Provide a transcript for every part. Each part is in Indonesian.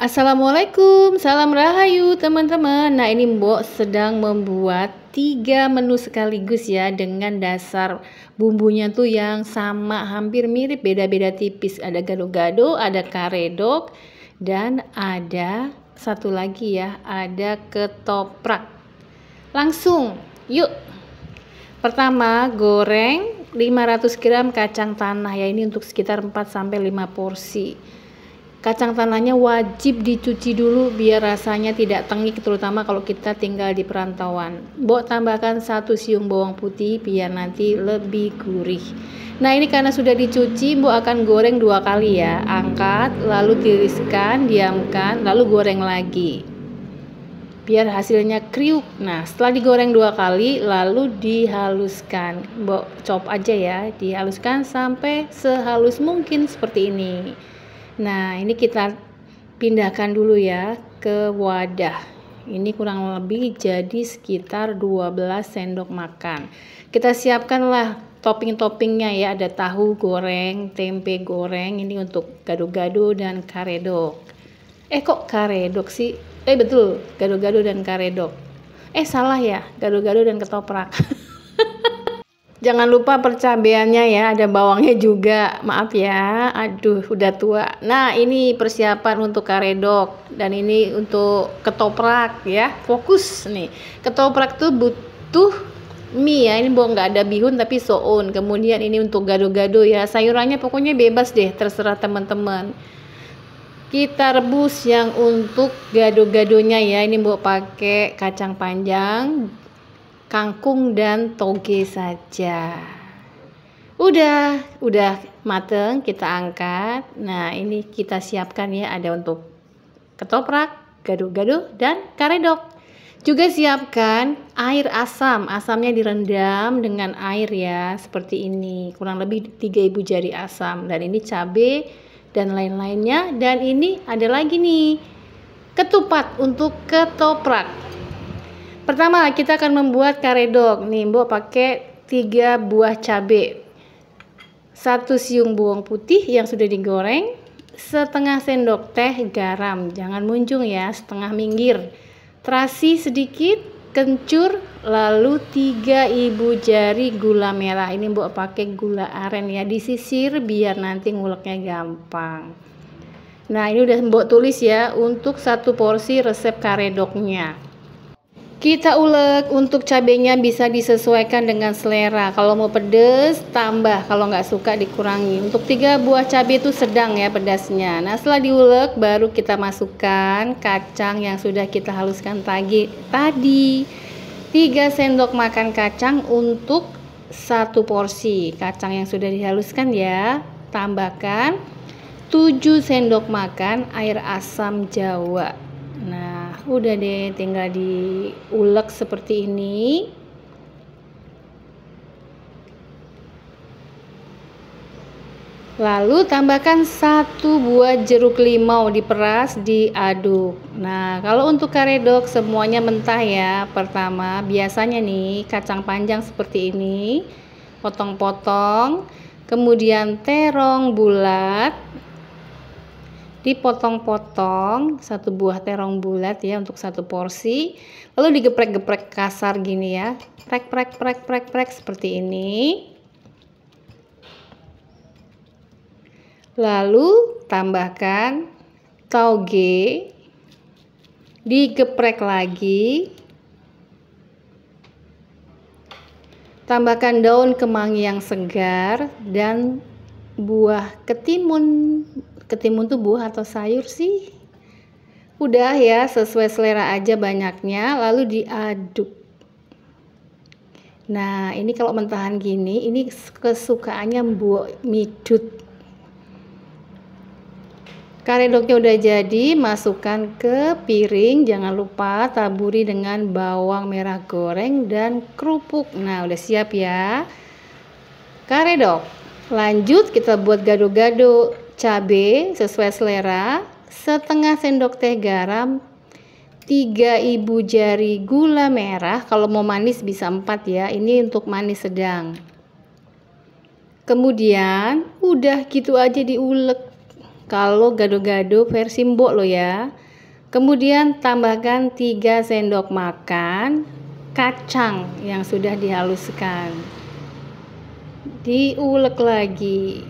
Assalamualaikum, salam rahayu teman-teman. Nah ini Mbok sedang membuat tiga menu sekaligus ya dengan dasar bumbunya tuh yang sama hampir mirip beda-beda tipis. Ada gado-gado, ada karedok, dan ada satu lagi ya, ada ketoprak. Langsung, yuk. Pertama goreng 500 gram kacang tanah ya ini untuk sekitar 4 sampai 5 porsi Kacang tanahnya wajib dicuci dulu biar rasanya tidak tengik terutama kalau kita tinggal di perantauan. Mbok tambahkan satu siung bawang putih biar nanti lebih gurih. Nah ini karena sudah dicuci Mbok akan goreng dua kali ya. Angkat lalu tiriskan, diamkan lalu goreng lagi. Biar hasilnya kriuk. Nah setelah digoreng dua kali lalu dihaluskan. Mbok chop aja ya. Dihaluskan sampai sehalus mungkin seperti ini. Nah, ini kita pindahkan dulu ya ke wadah. Ini kurang lebih jadi sekitar 12 sendok makan. Kita siapkanlah topping-toppingnya ya, ada tahu goreng, tempe goreng, ini untuk gado-gado dan karedok. Eh kok karedok sih? Eh betul, gado-gado dan karedok. Eh salah ya, gado-gado dan ketoprak. Jangan lupa percabeannya ya, ada bawangnya juga. Maaf ya, aduh udah tua. Nah ini persiapan untuk karedok dan ini untuk ketoprak ya. Fokus nih, ketoprak tuh butuh mie ya. Ini bohong nggak ada bihun tapi soun. Kemudian ini untuk gado-gado ya. Sayurannya pokoknya bebas deh, terserah teman-teman. Kita rebus yang untuk gado-gadonya ya. Ini mau pakai kacang panjang, kangkung dan toge saja. Udah, udah mateng kita angkat. Nah, ini kita siapkan ya ada untuk ketoprak, gaduh-gaduh dan karedok. Juga siapkan air asam. Asamnya direndam dengan air ya, seperti ini. Kurang lebih tiga ibu jari asam dan ini cabe dan lain-lainnya dan ini ada lagi nih ketupat untuk ketoprak Pertama, kita akan membuat karedok. Nih, Mbok pakai 3 buah cabai. satu siung bawang putih yang sudah digoreng, setengah sendok teh garam. Jangan muncung ya, setengah minggir. Terasi sedikit, kencur, lalu tiga ibu jari gula merah. Ini Mbok pakai gula aren ya, disisir biar nanti nguleknya gampang. Nah, ini udah Mbok tulis ya untuk satu porsi resep karedoknya. Kita ulek untuk cabenya bisa disesuaikan dengan selera. Kalau mau pedes tambah, kalau nggak suka dikurangi. Untuk tiga buah cabai itu sedang ya pedasnya. Nah setelah diulek baru kita masukkan kacang yang sudah kita haluskan tadi. Tadi 3 sendok makan kacang untuk satu porsi kacang yang sudah dihaluskan ya. Tambahkan 7 sendok makan air asam jawa. Nah udah deh tinggal diulek seperti ini Lalu tambahkan satu buah jeruk limau diperas diaduk. Nah, kalau untuk karedok semuanya mentah ya. Pertama, biasanya nih kacang panjang seperti ini, potong-potong, kemudian terong bulat, dipotong-potong satu buah terong bulat ya untuk satu porsi lalu digeprek-geprek kasar gini ya prek prek prek prek prek seperti ini lalu tambahkan tauge digeprek lagi tambahkan daun kemangi yang segar dan buah ketimun ketimun tuh buah atau sayur sih? Udah ya, sesuai selera aja banyaknya, lalu diaduk. Nah, ini kalau mentahan gini, ini kesukaannya buat Midut. Karedoknya udah jadi, masukkan ke piring. Jangan lupa taburi dengan bawang merah goreng dan kerupuk. Nah, udah siap ya. Karedok. Lanjut kita buat gado-gado cabai sesuai selera, setengah sendok teh garam, 3 ibu jari gula merah, kalau mau manis bisa 4 ya, ini untuk manis sedang. Kemudian udah gitu aja diulek. Kalau gado-gado versi mbok lo ya. Kemudian tambahkan 3 sendok makan kacang yang sudah dihaluskan. Diulek lagi.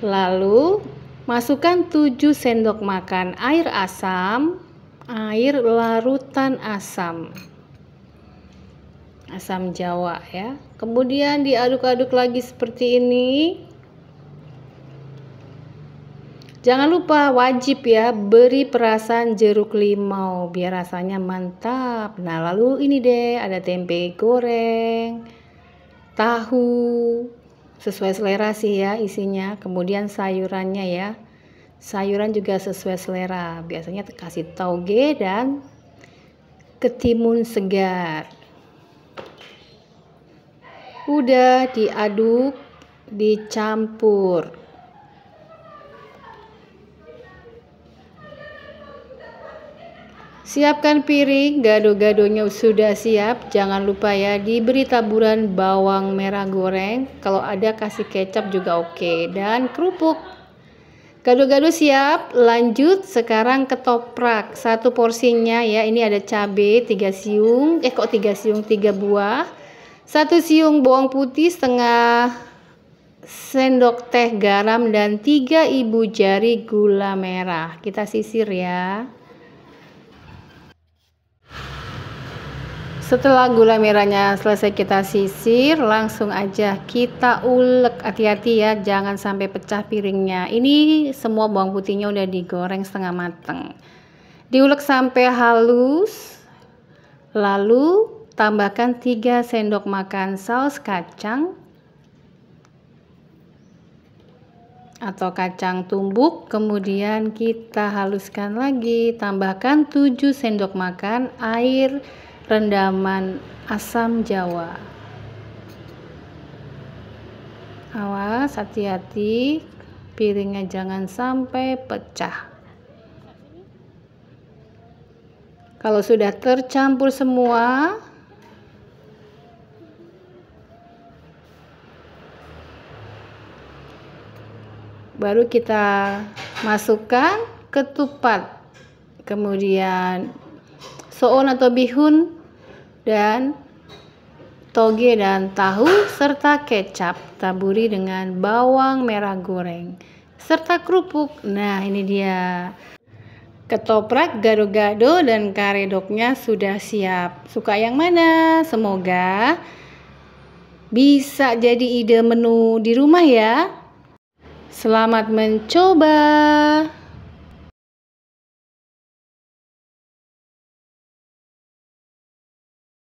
Lalu masukkan 7 sendok makan air asam, air larutan asam. Asam Jawa ya. Kemudian diaduk-aduk lagi seperti ini. Jangan lupa wajib ya beri perasan jeruk limau biar rasanya mantap. Nah, lalu ini deh ada tempe goreng, tahu, sesuai selera sih ya isinya kemudian sayurannya ya sayuran juga sesuai selera biasanya kasih tauge dan ketimun segar udah diaduk dicampur Siapkan piring, gado-gadonya sudah siap. Jangan lupa ya, diberi taburan bawang merah goreng. Kalau ada kasih kecap juga oke. Dan kerupuk. Gado-gado siap, lanjut sekarang ke toprak. Satu porsinya ya, ini ada cabai tiga siung, eh kok tiga siung, tiga buah. Satu siung bawang putih, setengah sendok teh garam dan tiga ibu jari gula merah. Kita sisir ya. Setelah gula merahnya selesai kita sisir, langsung aja kita ulek. Hati-hati ya, jangan sampai pecah piringnya. Ini semua bawang putihnya udah digoreng setengah mateng. Diulek sampai halus. Lalu tambahkan 3 sendok makan saus kacang atau kacang tumbuk, kemudian kita haluskan lagi. Tambahkan 7 sendok makan air rendaman asam jawa awas hati-hati piringnya jangan sampai pecah kalau sudah tercampur semua baru kita masukkan ketupat kemudian soon atau bihun dan toge dan tahu serta kecap taburi dengan bawang merah goreng serta kerupuk. Nah, ini dia. Ketoprak, gado-gado dan karedoknya sudah siap. Suka yang mana? Semoga bisa jadi ide menu di rumah ya. Selamat mencoba.